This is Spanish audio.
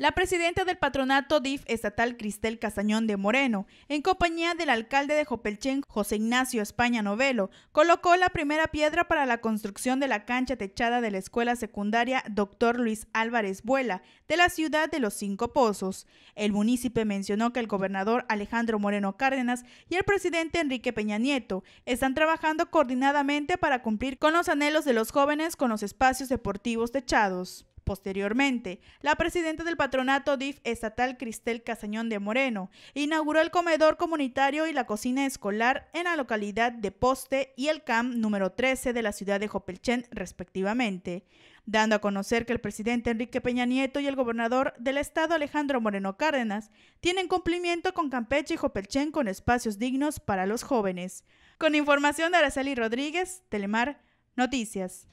La presidenta del patronato DIF estatal Cristel Castañón de Moreno, en compañía del alcalde de Jopelchen José Ignacio España Novelo, colocó la primera piedra para la construcción de la cancha techada de la escuela secundaria Dr. Luis Álvarez Buela de la ciudad de Los Cinco Pozos. El municipio mencionó que el gobernador Alejandro Moreno Cárdenas y el presidente Enrique Peña Nieto están trabajando coordinadamente para cumplir con los anhelos de los jóvenes con los espacios deportivos techados. Posteriormente, la presidenta del patronato DIF estatal Cristel Casañón de Moreno inauguró el comedor comunitario y la cocina escolar en la localidad de Poste y el CAM número 13 de la ciudad de Jopelchen, respectivamente, dando a conocer que el presidente Enrique Peña Nieto y el gobernador del estado Alejandro Moreno Cárdenas tienen cumplimiento con Campeche y Jopelchen con espacios dignos para los jóvenes. Con información de Araceli Rodríguez, Telemar Noticias.